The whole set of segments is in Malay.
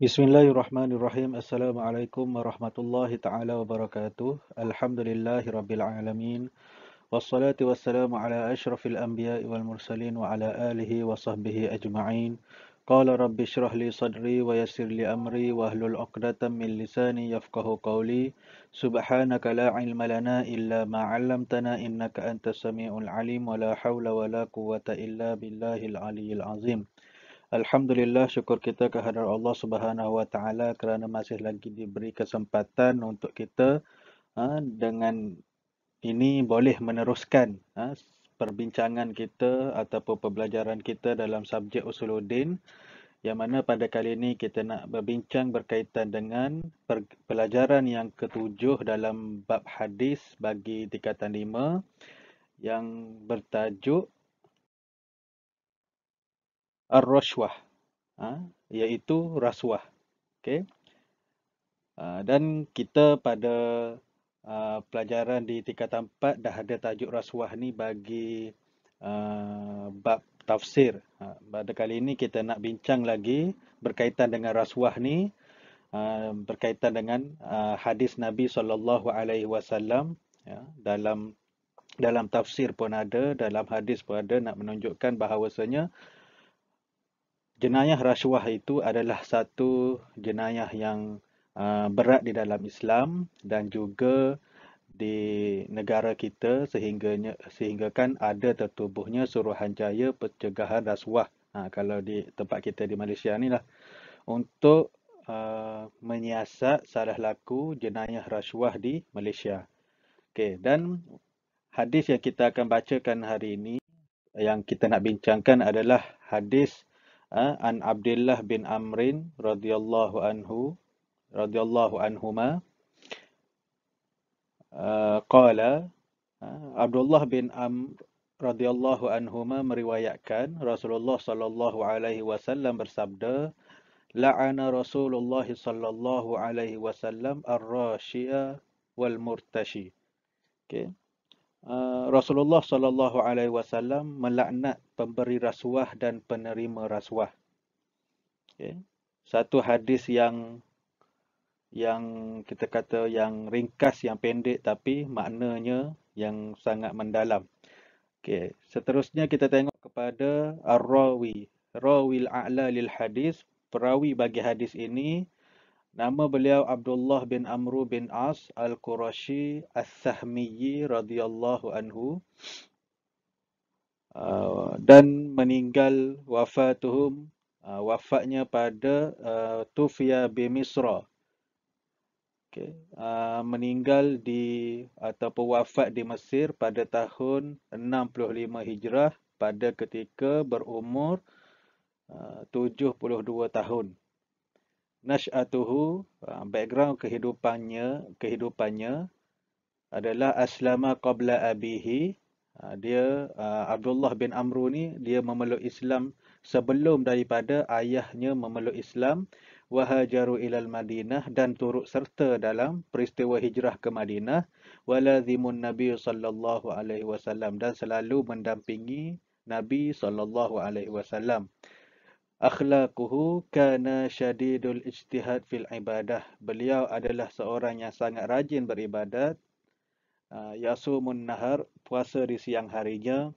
Bismillahirrahmanirrahim. Assalamualaikum warahmatullahi taala wabarakatuh. Alhamdulillahirabbil alamin. والصلاة والسلام على أشرف الأنبياء والمرسلين وعلى آله وصحبه أجمعين قال رب اشرح لي صدري ويسر لي أمري واهلل عقدة من لساني يفقه قولي سبحانك لا علم لنا إلا ما علمتنا إنك أنت السميع العليم ولا حول ولا قوة إلا بالله العلي العظيم Alhamdulillah syukur kita kehadirat Allah Subhanahu Wa Taala kerana masih lagi diberi kesempatan untuk kita ha, dengan ini boleh meneruskan ha, perbincangan kita ataupun pembelajaran kita dalam subjek Usuluddin yang mana pada kali ini kita nak berbincang berkaitan dengan per, pelajaran yang ketujuh dalam bab hadis bagi tingkatan lima yang bertajuk Ar-Rashwah ha, iaitu Rasuah. Okay. Ha, dan kita pada uh, pelajaran di tingkatan 4 dah ada tajuk rasuah ni bagi uh, bab tafsir. Uh, pada kali ini kita nak bincang lagi berkaitan dengan rasuah ni uh, berkaitan dengan uh, hadis Nabi saw ya dalam dalam tafsir pun ada, dalam hadis pun ada nak menunjukkan bahawasanya jenayah rasuah itu adalah satu jenayah yang Uh, berat di dalam Islam dan juga di negara kita sehingganya sehinggakan ada tertubuhnya Suruhanjaya Pencegahan Rasuah ha, kalau di tempat kita di Malaysia ni lah untuk uh, menyiasat salah laku jenayah rasuah di Malaysia. Okey dan hadis yang kita akan bacakan hari ini yang kita nak bincangkan adalah hadis uh, An Abdullah bin Amrin radhiyallahu anhu radhiyallahu anhuma uh, qala uh, Abdullah bin Am. radhiyallahu anhuma meriwayatkan Rasulullah sallallahu alaihi wasallam bersabda la'ana Rasulullah sallallahu alaihi wasallam ar-rashia wal murtashi okey Uh, Rasulullah sallallahu alaihi wasallam melaknat pemberi rasuah dan penerima rasuah. Okay. Satu hadis yang yang kita kata yang ringkas yang pendek tapi maknanya yang sangat mendalam. Okey, seterusnya kita tengok kepada ar-rawi. Rawil a'la lil hadis, perawi bagi hadis ini nama beliau Abdullah bin Amru bin As al-Qurashi al sahmiyyi radhiyallahu anhu. Uh, dan meninggal wafatuhum uh, wafatnya pada uh, Tufia bi Misra okay, uh, ah, meninggal di atau wafat di Mesir pada tahun 65 Hijrah pada ketika berumur ah, uh, 72 tahun. Nash'atuhu, uh, background kehidupannya, kehidupannya adalah aslama qabla abihi. Uh, dia uh, Abdullah bin Amru ni dia memeluk Islam sebelum daripada ayahnya memeluk Islam wahajaru ilal Madinah dan turut serta dalam peristiwa hijrah ke Madinah walazimun Nabi sallallahu alaihi wasallam dan selalu mendampingi Nabi sallallahu alaihi wasallam. Akhlaquhu kana shadidul ijtihad fil ibadah. Beliau adalah seorang yang sangat rajin beribadat. Ah, yasumun nahar, puasa di siang harinya.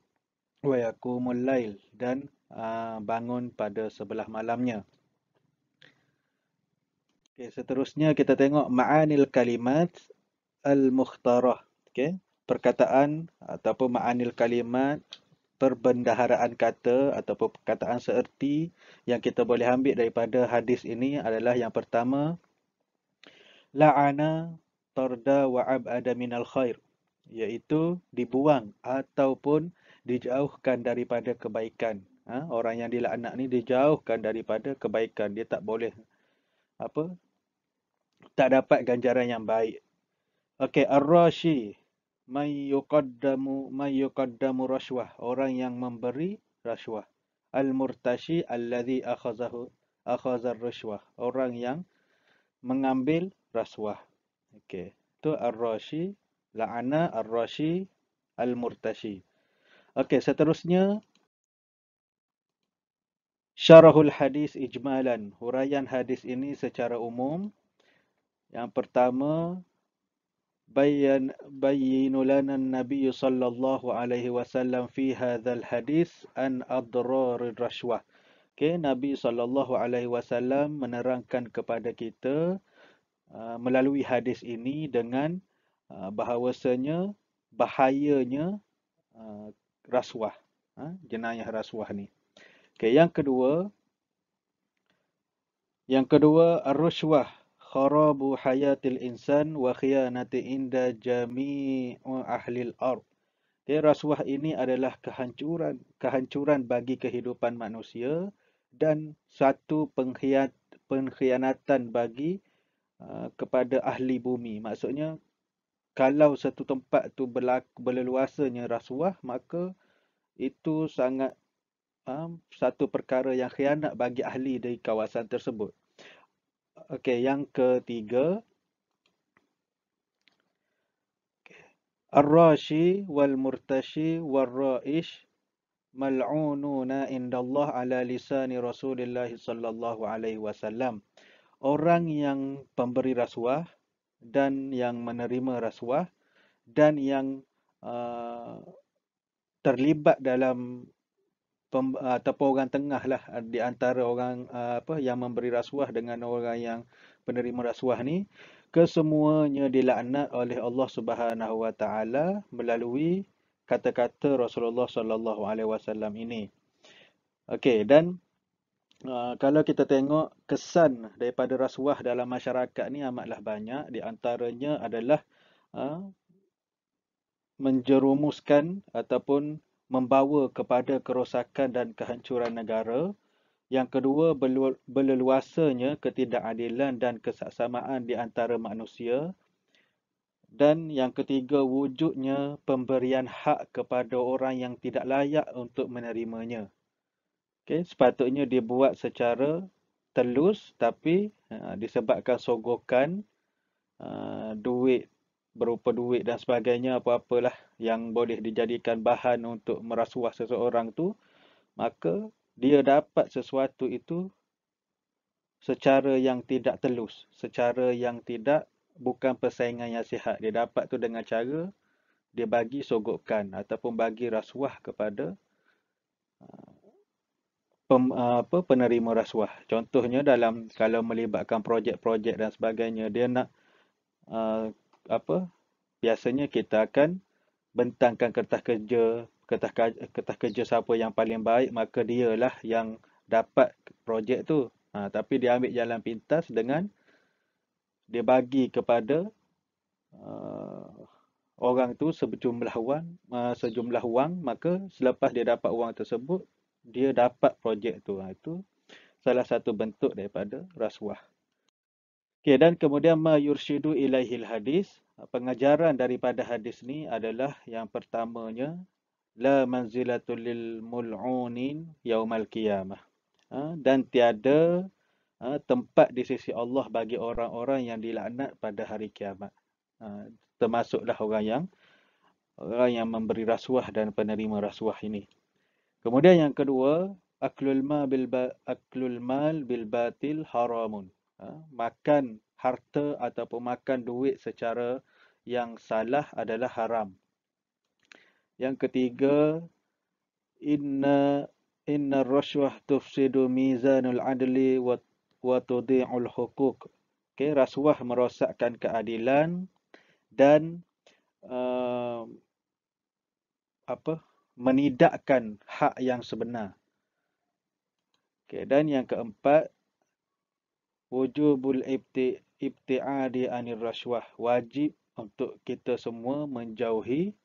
Wa yakumul lail dan ah, bangun pada sebelah malamnya. Okay, seterusnya kita tengok ma'anil kalimat al-mukhtarah. Okay, perkataan ataupun ma'anil kalimat perbendaharaan kata ataupun perkataan seerti yang kita boleh ambil daripada hadis ini adalah yang pertama la'ana tarda wa'ab ada minal khair iaitu dibuang ataupun dijauhkan daripada kebaikan ha? orang yang dilaknat ni dijauhkan daripada kebaikan dia tak boleh apa tak dapat ganjaran yang baik. Okey, ar-rashi may yuqaddamu may yuqaddamu rashwah, orang yang memberi rasuah. Al-murtashi alladhi akhazahu akhazha ar-rashwah, orang yang mengambil rasuah. Okey, tu ar-rashi la'ana ar-rashi al-murtashi. Okey, seterusnya syarahul hadis ijmalan, huraian hadis ini secara umum yang pertama bayan bayinulana Nabi sallallahu alaihi wasallam fi hadzal hadis an adrar rashwah. Okey Nabi sallallahu alaihi wasallam menerangkan kepada kita uh, melalui hadis ini dengan uh, bahawasanya bahayanya uh, rasuah uh, ha, jenayah rasuah ni. Okey yang kedua yang kedua ar-rushwah kharabu hayatil insan wa khiyanati inda jami'u ahli al-ard. Okay, rasuah ini adalah kehancuran kehancuran bagi kehidupan manusia dan satu pengkhianat pengkhianatan bagi uh, kepada ahli bumi. Maksudnya kalau satu tempat tu berlaku berleluasanya rasuah maka itu sangat um, satu perkara yang khianat bagi ahli dari kawasan tersebut. Okey, yang ketiga. Ar-rashi wal-murtashi wal-ra'ish mal'ununa indallah ala lisani Rasulullah sallallahu alaihi wasallam. Orang yang pemberi rasuah dan yang menerima rasuah dan yang uh, terlibat dalam pem, ah, ataupun orang tengah lah ah, di antara orang ah, apa yang memberi rasuah dengan orang yang penerima rasuah ni kesemuanya dilaknat oleh Allah Subhanahu Wa Taala melalui kata-kata Rasulullah Sallallahu Alaihi Wasallam ini. Okey dan Uh, kalau kita tengok kesan daripada rasuah dalam masyarakat ni amatlah banyak di antaranya adalah uh, menjerumuskan ataupun membawa kepada kerosakan dan kehancuran negara. Yang kedua, beleluasanya ketidakadilan dan kesaksamaan di antara manusia. Dan yang ketiga, wujudnya pemberian hak kepada orang yang tidak layak untuk menerimanya. Okay, sepatutnya dibuat secara telus tapi ha, disebabkan sogokan uh, duit berupa duit dan sebagainya apa-apalah yang boleh dijadikan bahan untuk merasuah seseorang tu maka dia dapat sesuatu itu secara yang tidak telus secara yang tidak bukan persaingan yang sihat dia dapat tu dengan cara dia bagi sogokan ataupun bagi rasuah kepada uh, pem, uh, apa penerima rasuah contohnya dalam kalau melibatkan projek-projek dan sebagainya dia nak uh, apa biasanya kita akan bentangkan kertas kerja kertas kertas kerja siapa yang paling baik maka dialah yang dapat projek tu ha, tapi dia ambil jalan pintas dengan dia bagi kepada uh, orang tu sejumlah wang uh, sejumlah wang maka selepas dia dapat wang tersebut dia dapat projek tu ha, itu salah satu bentuk daripada rasuah Okey dan kemudian ma yursyidu ilaihil hadis pengajaran daripada hadis ni adalah yang pertamanya la manzilatul lil mul'unin yaumal qiyamah ha, dan tiada ha, tempat di sisi Allah bagi orang-orang yang dilaknat pada hari kiamat ha, termasuklah orang yang orang yang memberi rasuah dan penerima rasuah ini kemudian yang kedua aklul aklul mal bil batil haramun Ha, makan harta ataupun makan duit secara yang salah adalah haram. Yang ketiga, inna inna rasuah tufsidu mizanul adli wa wa tudhi'ul huquq. Okay, rasuah merosakkan keadilan dan uh, apa? menidakkan hak yang sebenar. Okay, dan yang keempat, wujubul ibti ibtiadi anir rasuah wajib untuk kita semua menjauhi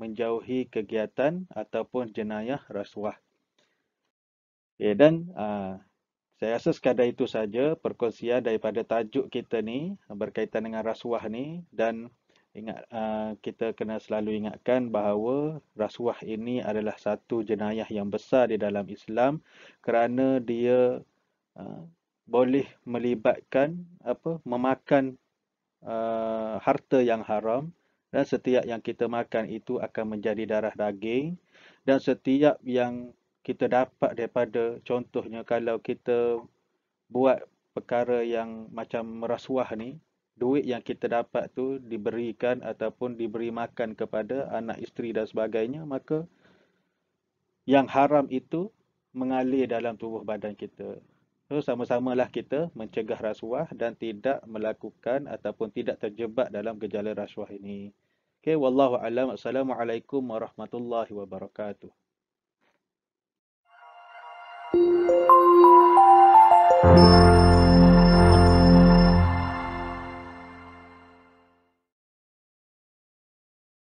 menjauhi kegiatan ataupun jenayah rasuah. Okay, dan uh, saya rasa sekadar itu saja perkongsian daripada tajuk kita ni berkaitan dengan rasuah ni dan ingat uh, kita kena selalu ingatkan bahawa rasuah ini adalah satu jenayah yang besar di dalam Islam kerana dia uh, boleh melibatkan apa memakan uh, harta yang haram dan setiap yang kita makan itu akan menjadi darah daging dan setiap yang kita dapat daripada contohnya kalau kita buat perkara yang macam merasuah ni duit yang kita dapat tu diberikan ataupun diberi makan kepada anak isteri dan sebagainya maka yang haram itu mengalir dalam tubuh badan kita So, sama-samalah kita mencegah rasuah dan tidak melakukan ataupun tidak terjebak dalam gejala rasuah ini. Okay, wallahu Assalamualaikum warahmatullahi wabarakatuh. Thank you.